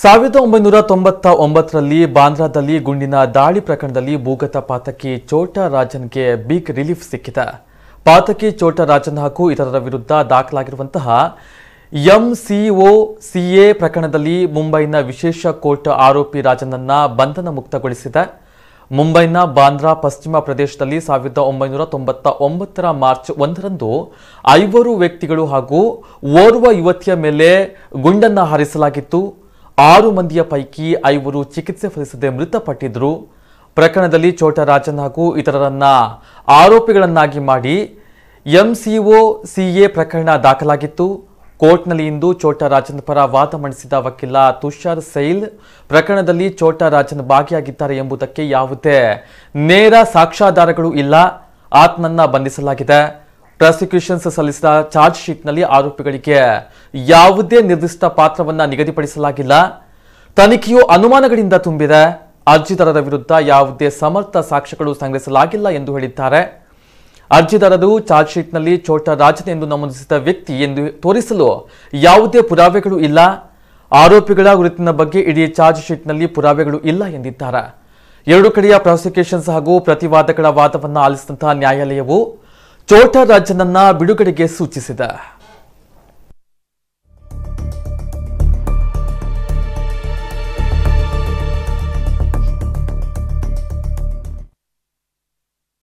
ಸಾವಿರದ ಒಂಬೈನೂರ ತೊಂಬತ್ತ ಒಂಬತ್ತರಲ್ಲಿ ಬಾಂದ್ರಾದಲ್ಲಿ ಗುಂಡಿನ ದಾಳಿ ಪ್ರಕರಣದಲ್ಲಿ ಭೂಗತ ಪಾತಕಿ ಚೋಟಾ ರಾಜನ್ಗೆ ಬಿಗ್ ರಿಲೀಫ್ ಸಿಕ್ಕಿದ ಪಾತಕಿ ಚೋಟಾ ರಾಜನ್ ಹಾಗೂ ಇತರರ ವಿರುದ್ಧ ದಾಖಲಾಗಿರುವಂತಹ ಎಂಸಿಒ ಸಿಎ ಪ್ರಕರಣದಲ್ಲಿ ಮುಂಬೈನ ವಿಶೇಷ ಕೋರ್ಟ್ ಆರೋಪಿ ರಾಜನನ್ನ ಬಂಧನ ಮುಕ್ತಗೊಳಿಸಿದ ಮುಂಬೈನ ಬಾಂದ್ರಾ ಪಶ್ಚಿಮ ಪ್ರದೇಶದಲ್ಲಿ ಸಾವಿರದ ಒಂಬೈನೂರ ತೊಂಬತ್ತ ಒಂಬತ್ತರ ಮಾರ್ಚ್ ಒಂದರಂದು ಐವರು ವ್ಯಕ್ತಿಗಳು ಹಾಗೂ ಓರ್ವ ಯುವತಿಯ ಮೇಲೆ ಗುಂಡನ್ನು ಹಾರಿಸಲಾಗಿತ್ತು ಆರು ಮಂದಿಯ ಪೈಕಿ ಐವರು ಚಿಕಿತ್ಸೆ ಫಲಿಸದೆ ಮೃತಪಟ್ಟಿದ್ದರು ಪ್ರಕರಣದಲ್ಲಿ ಚೋಟರಾಜನ್ ಹಾಗೂ ಇತರರನ್ನ ಆರೋಪಿಗಳನ್ನಾಗಿ ಮಾಡಿ ಎಂಸಿಒ ಸಿಎ ಪ್ರಕರಣ ದಾಖಲಾಗಿತ್ತು ಕೋರ್ಟ್ನಲ್ಲಿ ಇಂದು ಚೋಟರಾಜನ್ ಪರ ವಾದ ಮಂಡಿಸಿದ ವಕೀಲ ತುಷಾರ್ ಸೈಲ್ ಪ್ರಕರಣದಲ್ಲಿ ಚೋಟರಾಜನ್ ಭಾಗಿಯಾಗಿದ್ದಾರೆ ಎಂಬುದಕ್ಕೆ ಯಾವುದೇ ನೇರ ಸಾಕ್ಷ್ಯಾಧಾರಗಳು ಇಲ್ಲ ಆತ್ಮನ್ನ ಬಂಧಿಸಲಾಗಿದೆ ಪ್ರಾಸಿಕ್ಯೂಷನ್ಸ್ ಸಲ್ಲಿಸಿದ ಚಾರ್ಜ್ ಶೀಟ್ನಲ್ಲಿ ಆರೋಪಿಗಳಿಗೆ ಯಾವುದೇ ನಿರ್ದಿಷ್ಟ ಪಾತ್ರವನ್ನು ನಿಗದಿಪಡಿಸಲಾಗಿಲ್ಲ ತನಿಖೆಯು ಅನುಮಾನಗಳಿಂದ ತುಂಬಿದೆ ಅರ್ಜಿದಾರರ ವಿರುದ್ಧ ಯಾವುದೇ ಸಮರ್ಥ ಸಾಕ್ಷ್ಯಗಳು ಸಂಗ್ರಹಿಸಲಾಗಿಲ್ಲ ಎಂದು ಹೇಳಿದ್ದಾರೆ ಅರ್ಜಿದಾರರು ಚಾರ್ಜ್ ಶೀಟ್ನಲ್ಲಿ ಚೋಟ ರಾಜನ್ ಎಂದು ನಮೂದಿಸಿದ ವ್ಯಕ್ತಿ ಎಂದು ತೋರಿಸಲು ಯಾವುದೇ ಪುರಾವೆಗಳು ಇಲ್ಲ ಆರೋಪಿಗಳ ಗುರುತಿನ ಬಗ್ಗೆ ಇಡೀ ಚಾರ್ಜ್ ಶೀಟ್ನಲ್ಲಿ ಪುರಾವೆಗಳು ಇಲ್ಲ ಎಂದಿದ್ದಾರೆ ಎರಡು ಕಡೆಯ ಪ್ರಾಸಿಕ್ಯೂಷನ್ಸ್ ಹಾಗೂ ಪ್ರತಿವಾದಗಳ ವಾದವನ್ನು ಆಲಿಸಿದಂತಹ ನ್ಯಾಯಾಲಯವು ಚೋಟರಾಜನನ್ನ ಬಿಡುಗಡೆಗೆ ಸೂಚಿಸಿದ